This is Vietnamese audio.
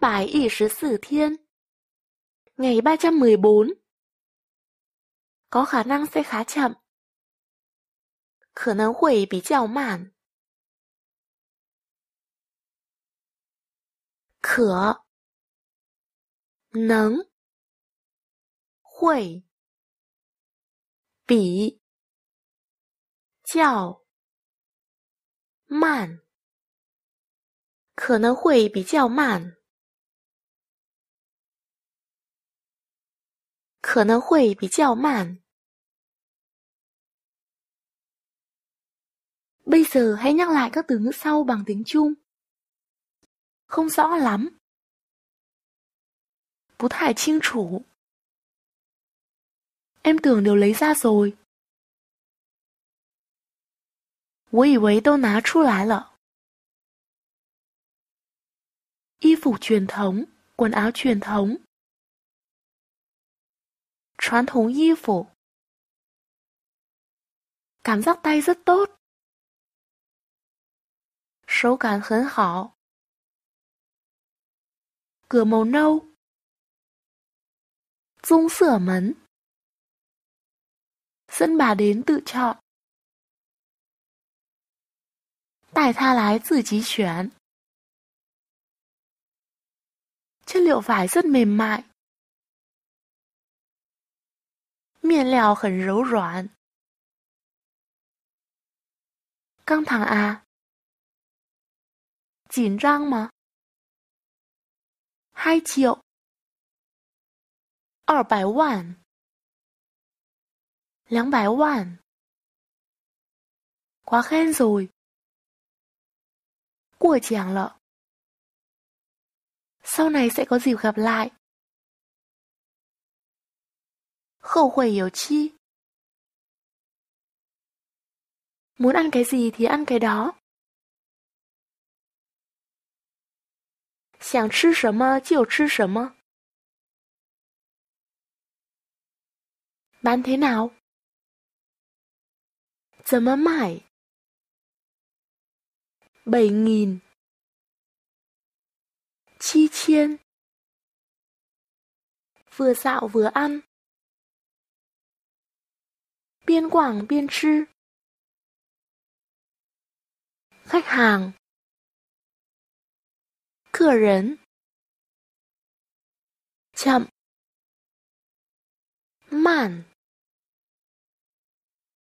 百一十四天，年三百一十四，有可能会比较慢。可能会比较慢。可能会比较慢，可能会比较慢。Bây giờ hãy nhắc lại các từ ngữ sau bằng tiếng Trung. Không rõ lắm. 不太清楚. Em tưởng đều lấy ra rồi. 我以为都拿出来了。phục truyền thống, quần áo truyền thống. truyền 传统衣服 Cảm giác tay rất tốt. 手感很好 cửa màu nâu. Dung sửa mấn. Dẫn bà đến tự chọn. Tài tha lái tự chí chuyển. chất liệu vải rất mềm mại. Miền lèo 很柔软. Căng thẳng à? Chỉnh răng mà. Hai triệu. 200 vạn. 200 vạn. Quá khen rồi. Của chàng lợ sau này sẽ có dịp gặp lại. Khẩu khuẩy yếu chi? Muốn ăn cái gì thì ăn cái đó. Sàng chứ sớm mơ, chiều chứ sớm mơ. Bán thế nào? Giờ mơ mải. Bảy nghìn chiên. Vừa dạo vừa ăn. Biên quảng biên trư. Khách hàng. Cửa rấn. Chậm. Mản.